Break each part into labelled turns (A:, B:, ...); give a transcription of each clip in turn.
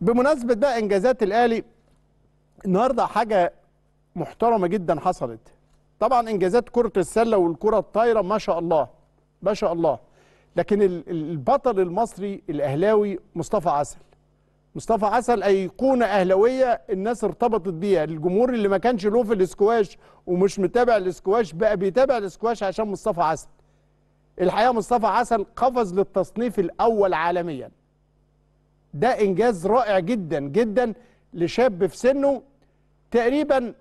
A: بمناسبه بقى انجازات الاهلي النهارده حاجه محترمه جدا حصلت طبعا انجازات كره السله والكره الطايره ما شاء الله ما شاء الله لكن البطل المصري الاهلاوي مصطفى عسل مصطفى عسل ايقونه اهلاويه الناس ارتبطت بيها الجمهور اللي ما كانش له في الاسكواش ومش متابع الاسكواش بقى بيتابع الاسكواش عشان مصطفى عسل الحقيقه مصطفى عسل قفز للتصنيف الاول عالميا ده انجاز رائع جدا جدا لشاب في سنه تقريبا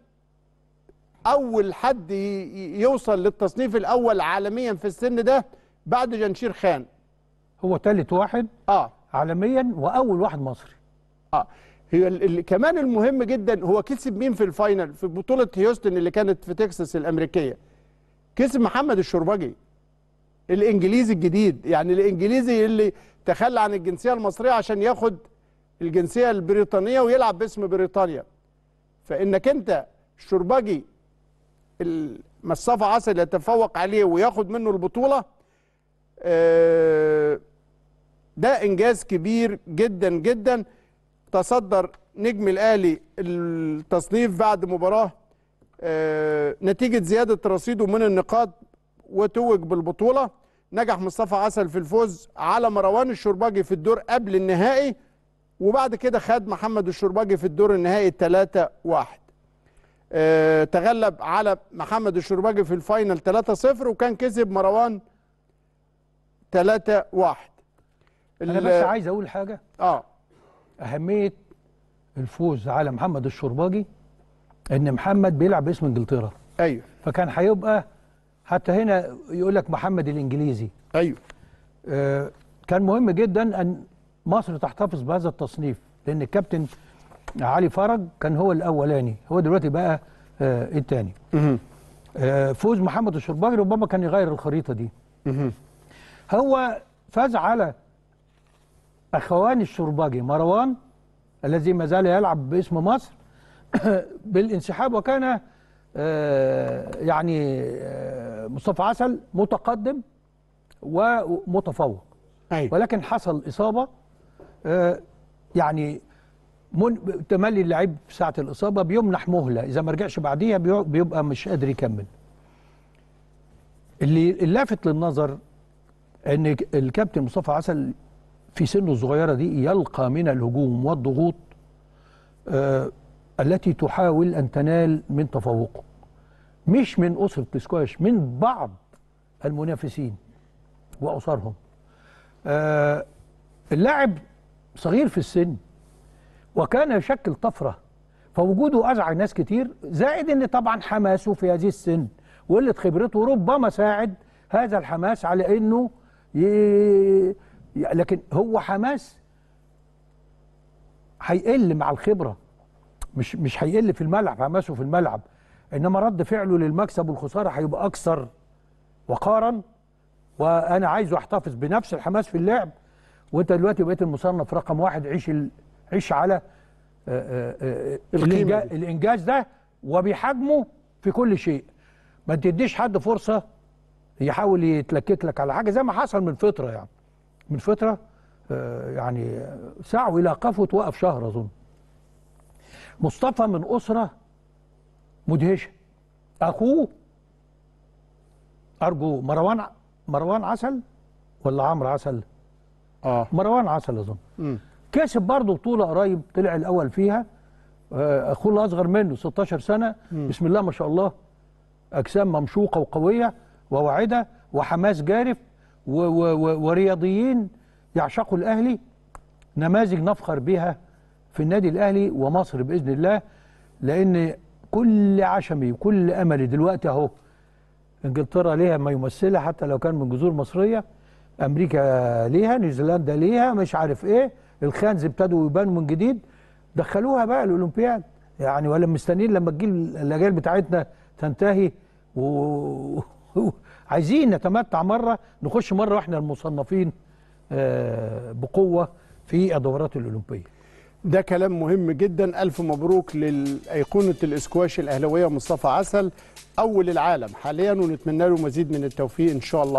A: اول حد يوصل للتصنيف الاول عالميا في السن ده بعد جنشير خان هو ثالث واحد اه عالميا واول واحد مصري اه هي كمان المهم جدا هو كسب مين في الفاينل في بطوله هيوستن اللي كانت في تكساس الامريكيه كسب محمد الشربجي الانجليزي الجديد يعني الانجليزي اللي تخلى عن الجنسيه المصريه عشان ياخد الجنسيه البريطانيه ويلعب باسم بريطانيا فانك انت الشربجي مصطفى عسل يتفوق عليه وياخد منه البطوله آه، ده انجاز كبير جدا جدا تصدر نجم الاهلي التصنيف بعد مباراه آه، نتيجه زياده رصيده من النقاط وتوج بالبطوله نجح مصطفى عسل في الفوز على مروان الشرباجي في الدور قبل النهائي وبعد كده خد محمد الشرباجي في الدور النهائي 3 1 أه تغلب على محمد الشرباجي في الفاينل 3 0 وكان كسب مروان 3 1 انا بس عايز اقول حاجه اه اهميه
B: الفوز على محمد الشرباجي ان محمد بيلعب باسم انجلترا ايوه فكان هيبقى حتى هنا يقول لك محمد الانجليزي ايوه آه كان مهم جدا ان مصر تحتفظ بهذا التصنيف لان الكابتن علي فرج كان هو الاولاني هو دلوقتي بقى آه الثاني آه فوز محمد الشرباجي ربما كان يغير الخريطه دي هو فاز على اخوان الشرباجي مروان الذي ما زال يلعب باسم مصر بالانسحاب وكان آه، يعني آه، مصطفى عسل متقدم ومتفوق أيوة. ولكن حصل اصابه آه، يعني من تملي اللعيب في ساعه الاصابه بيمنح مهله اذا ما رجعش بعديها بيبقى مش قادر يكمل اللي اللافت للنظر ان الكابتن مصطفى عسل في سنه الصغيره دي يلقى من الهجوم والضغوط التي تحاول ان تنال من تفوقه مش من أسرة سكواش من بعض المنافسين وأسرهم آه اللاعب صغير في السن وكان يشكل طفرة فوجوده أزعج ناس كتير زائد أن طبعا حماسه في هذه السن وقلة خبرته ربما ساعد هذا الحماس على أنه ي... لكن هو حماس هيقل مع الخبرة مش مش هيقل في الملعب حماسه في الملعب انما رد فعله للمكسب والخساره هيبقى اكثر وقارا وانا عايزه احتفظ بنفس الحماس في اللعب وانت دلوقتي بقيت المصنف رقم واحد عيش ال... عيش على آه، آه، آه، الإنجاز, الانجاز ده وبحجمه في كل شيء ما تديش حد فرصه يحاول يتلكك لك على حاجه زي ما حصل من فتره يعني من فتره يعني سعوا الى قفوه وقف شهر اظن مصطفى من اسره مدهشه اخوه ارجو مروان مروان عسل ولا عمرو عسل اه مروان عسل اظن كسب برضه بطوله قريب طلع الاول فيها آه، اخوه الاصغر منه 16 سنه م. بسم الله ما شاء الله اجسام ممشوقه وقويه وواعده وحماس جارف و و و ورياضيين يعشقوا الاهلي نماذج نفخر بها في النادي الاهلي ومصر باذن الله لان كل عشمي وكل املي دلوقتي اهو انجلترا ليها ما يمثلها حتى لو كان من جذور مصريه امريكا ليها نيوزيلندا ليها مش عارف ايه الخانز ابتدوا يبانوا من جديد دخلوها بقى الاولمبياد يعني ولا مستنيين لما الجيل الاجيال بتاعتنا تنتهي وعايزين نتمتع مره نخش مره واحنا المصنفين آه،
A: بقوه في الدورات الاولمبيه ده كلام مهم جدا ألف مبروك لأيقونة الإسكواش الأهلوية مصطفى عسل أول العالم حاليا ونتمنى له مزيد من التوفيق إن شاء الله